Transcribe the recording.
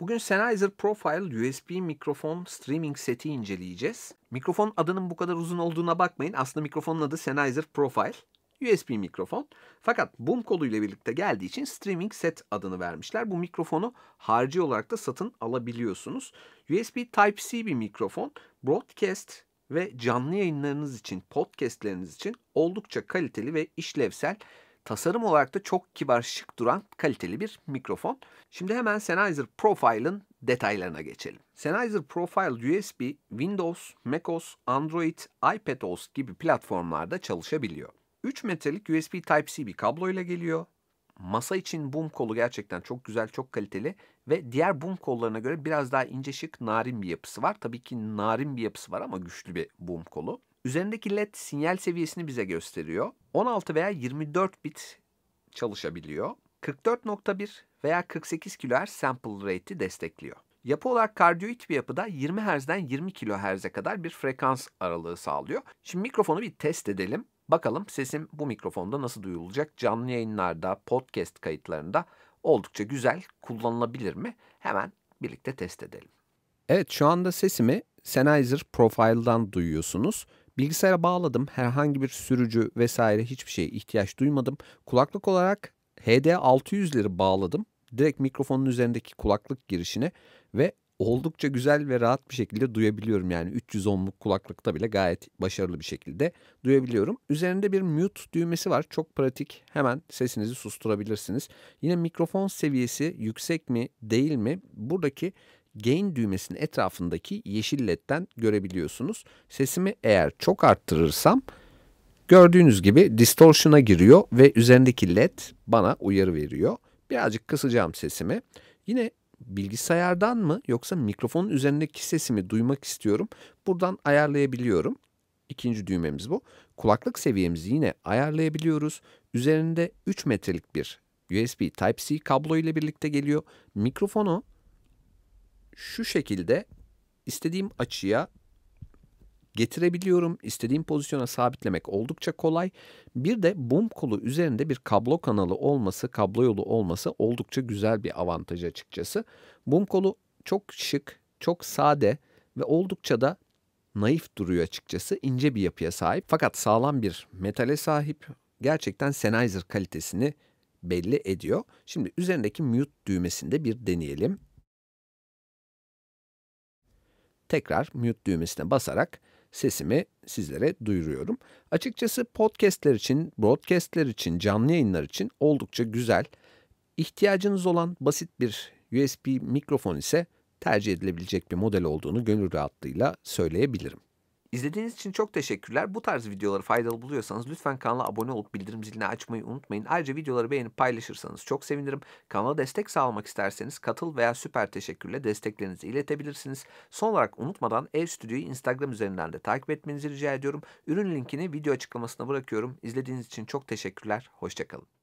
Bugün Sennheiser Profile USB mikrofon streaming seti inceleyeceğiz. Mikrofon adının bu kadar uzun olduğuna bakmayın. Aslında mikrofonun adı Sennheiser Profile. USB mikrofon. Fakat boom koluyla birlikte geldiği için streaming set adını vermişler. Bu mikrofonu harcı olarak da satın alabiliyorsunuz. USB Type-C bir mikrofon. Broadcast ve canlı yayınlarınız için, podcastleriniz için oldukça kaliteli ve işlevsel Tasarım olarak da çok kibar şık duran kaliteli bir mikrofon. Şimdi hemen Sennheiser Profile'ın detaylarına geçelim. Sennheiser Profile USB, Windows, macOS, Android, iPadOS gibi platformlarda çalışabiliyor. 3 metrelik USB Type-C bir kablo ile geliyor. Masa için boom kolu gerçekten çok güzel, çok kaliteli ve diğer boom kollarına göre biraz daha ince şık, narin bir yapısı var. Tabii ki narin bir yapısı var ama güçlü bir boom kolu. Üzerindeki led sinyal seviyesini bize gösteriyor. 16 veya 24 bit çalışabiliyor. 44.1 veya 48 kHz sample rate'i destekliyor. Yapı olarak kardiyoid bir yapıda 20 Hz'den 20 kHz'e kadar bir frekans aralığı sağlıyor. Şimdi mikrofonu bir test edelim. Bakalım sesim bu mikrofonda nasıl duyulacak? Canlı yayınlarda, podcast kayıtlarında oldukça güzel kullanılabilir mi? Hemen birlikte test edelim. Evet şu anda sesimi Sennheiser Profile'dan duyuyorsunuz Bilgisayara bağladım. Herhangi bir sürücü vesaire hiçbir şeye ihtiyaç duymadım. Kulaklık olarak HD 600'leri bağladım. Direkt mikrofonun üzerindeki kulaklık girişine ve oldukça güzel ve rahat bir şekilde duyabiliyorum. Yani 310'luk kulaklıkta bile gayet başarılı bir şekilde duyabiliyorum. Üzerinde bir mute düğmesi var. Çok pratik. Hemen sesinizi susturabilirsiniz. Yine mikrofon seviyesi yüksek mi değil mi? Buradaki gain düğmesinin etrafındaki yeşil ledden görebiliyorsunuz. Sesimi eğer çok arttırırsam gördüğünüz gibi distortion'a giriyor ve üzerindeki led bana uyarı veriyor. Birazcık kısacağım sesimi. Yine bilgisayardan mı yoksa mikrofonun üzerindeki sesimi duymak istiyorum. Buradan ayarlayabiliyorum. İkinci düğmemiz bu. Kulaklık seviyemizi yine ayarlayabiliyoruz. Üzerinde 3 metrelik bir USB Type-C kablo ile birlikte geliyor. Mikrofonu şu şekilde istediğim açıya getirebiliyorum. İstediğim pozisyona sabitlemek oldukça kolay. Bir de bum kolu üzerinde bir kablo kanalı olması, kablo yolu olması oldukça güzel bir avantaj açıkçası. Bum kolu çok şık, çok sade ve oldukça da naif duruyor açıkçası. İnce bir yapıya sahip fakat sağlam bir metale sahip. Gerçekten Sennheiser kalitesini belli ediyor. Şimdi üzerindeki mute düğmesinde bir deneyelim tekrar mute düğmesine basarak sesimi sizlere duyuruyorum. Açıkçası podcastler için, broadcastler için, canlı yayınlar için oldukça güzel. İhtiyacınız olan basit bir USB mikrofon ise tercih edilebilecek bir model olduğunu gönül rahatlığıyla söyleyebilirim. İzlediğiniz için çok teşekkürler. Bu tarz videoları faydalı buluyorsanız lütfen kanala abone olup bildirim zilini açmayı unutmayın. Ayrıca videoları beğenip paylaşırsanız çok sevinirim. Kanala destek sağlamak isterseniz katıl veya süper teşekkürle desteklerinizi iletebilirsiniz. Son olarak unutmadan Ev Stüdyo'yu Instagram üzerinden de takip etmenizi rica ediyorum. Ürün linkini video açıklamasına bırakıyorum. İzlediğiniz için çok teşekkürler. Hoşçakalın.